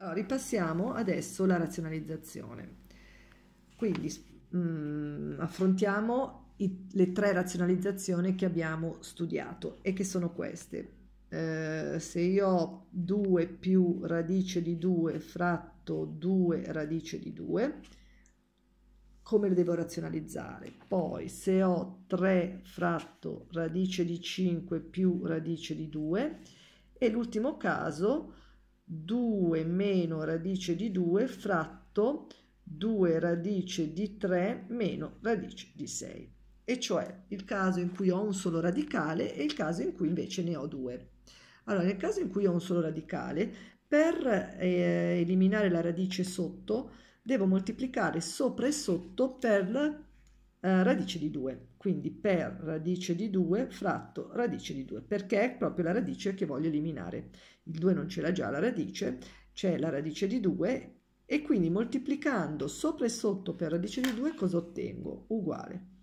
Allora, ripassiamo adesso la razionalizzazione. Quindi mh, mm, affrontiamo i, le tre razionalizzazioni che abbiamo studiato e che sono queste. Eh, se io ho 2 più radice di 2 fratto 2 radice di 2, come le devo razionalizzare? Poi se ho 3 fratto radice di 5 più radice di 2 e l'ultimo caso 2 meno radice di 2 fratto 2 radice di 3 meno radice di 6, e cioè il caso in cui ho un solo radicale e il caso in cui invece ne ho due. Allora, nel caso in cui ho un solo radicale, per eh, eliminare la radice sotto, devo moltiplicare sopra e sotto per eh, radice di 2, quindi per radice di 2 fratto radice di 2, perché è proprio la radice che voglio eliminare. Il 2 non ce l'ha già la radice, c'è la radice di 2 e quindi moltiplicando sopra e sotto per radice di 2 cosa ottengo? Uguale.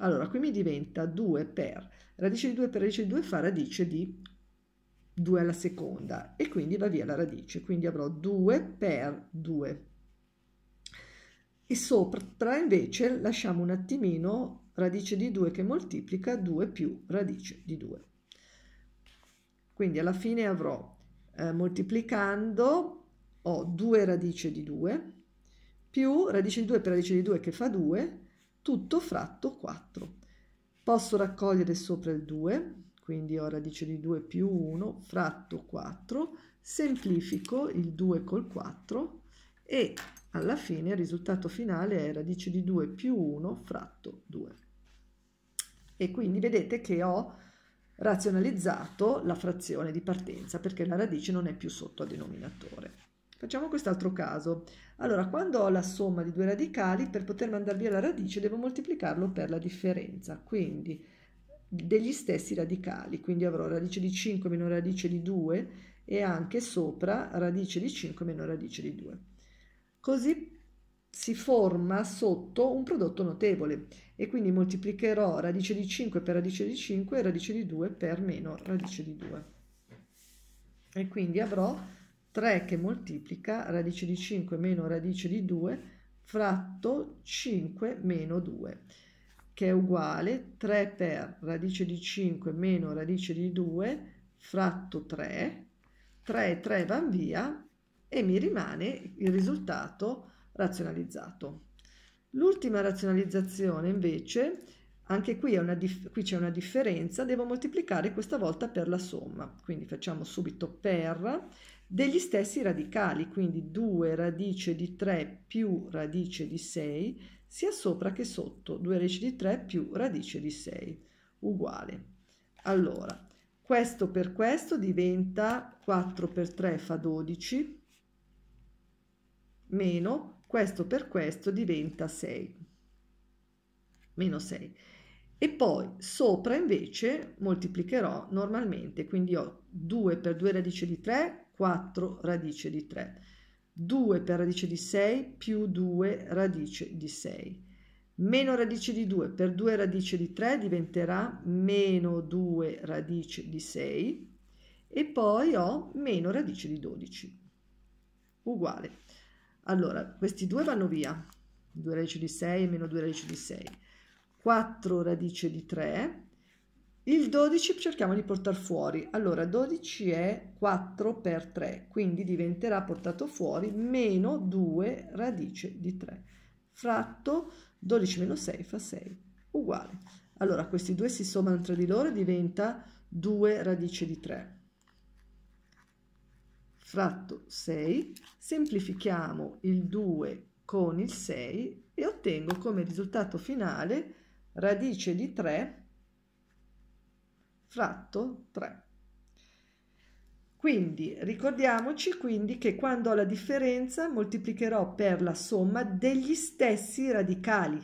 Allora, qui mi diventa 2 per radice di 2 per radice di 2 fa radice di 2 alla seconda e quindi va via la radice, quindi avrò 2 per 2 e sopra invece lasciamo un attimino radice di 2 che moltiplica 2 più radice di 2. Quindi alla fine avrò eh, moltiplicando ho 2 radice di 2 più radice di 2 per radice di 2 che fa 2 tutto fratto 4. Posso raccogliere sopra il 2 quindi ho radice di 2 più 1 fratto 4, semplifico il 2 col 4 e alla fine il risultato finale è radice di 2 più 1 fratto 2. E quindi vedete che ho razionalizzato la frazione di partenza perché la radice non è più sotto al denominatore. Facciamo quest'altro caso. Allora, quando ho la somma di due radicali, per poter mandare via la radice devo moltiplicarlo per la differenza, quindi degli stessi radicali, quindi avrò radice di 5 meno radice di 2 e anche sopra radice di 5 meno radice di 2. Così si forma sotto un prodotto notevole e quindi moltiplicherò radice di 5 per radice di 5 e radice di 2 per meno radice di 2. E quindi avrò 3 che moltiplica radice di 5 meno radice di 2 fratto 5 meno 2 che è uguale 3 per radice di 5 meno radice di 2 fratto 3 3 e 3 van via e mi rimane il risultato razionalizzato. L'ultima razionalizzazione invece, anche qui, qui c'è una differenza, devo moltiplicare questa volta per la somma, quindi facciamo subito per degli stessi radicali, quindi 2 radice di 3 più radice di 6, sia sopra che sotto, 2 radice di 3 più radice di 6, uguale. Allora, questo per questo diventa 4 per 3 fa 12, meno questo per questo diventa 6, meno 6. E poi sopra invece moltiplicherò normalmente, quindi ho 2 per 2 radice di 3, 4 radice di 3, 2 per radice di 6 più 2 radice di 6. Meno radice di 2 per 2 radice di 3 diventerà meno 2 radice di 6 e poi ho meno radice di 12 uguale allora, questi due vanno via. 2 radice di 6 e meno 2 radice di 6. 4 radice di 3. Il 12 cerchiamo di portare fuori. Allora, 12 è 4 per 3, quindi diventerà portato fuori meno 2 radice di 3. Fratto 12 meno 6 fa 6, uguale. Allora, questi due si sommano tra di loro e diventa 2 radice di 3 fratto 6, semplifichiamo il 2 con il 6 e ottengo come risultato finale radice di 3 fratto 3. Quindi ricordiamoci quindi che quando ho la differenza moltiplicherò per la somma degli stessi radicali.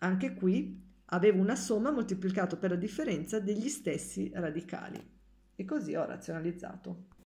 Anche qui avevo una somma moltiplicato per la differenza degli stessi radicali. E così ho razionalizzato.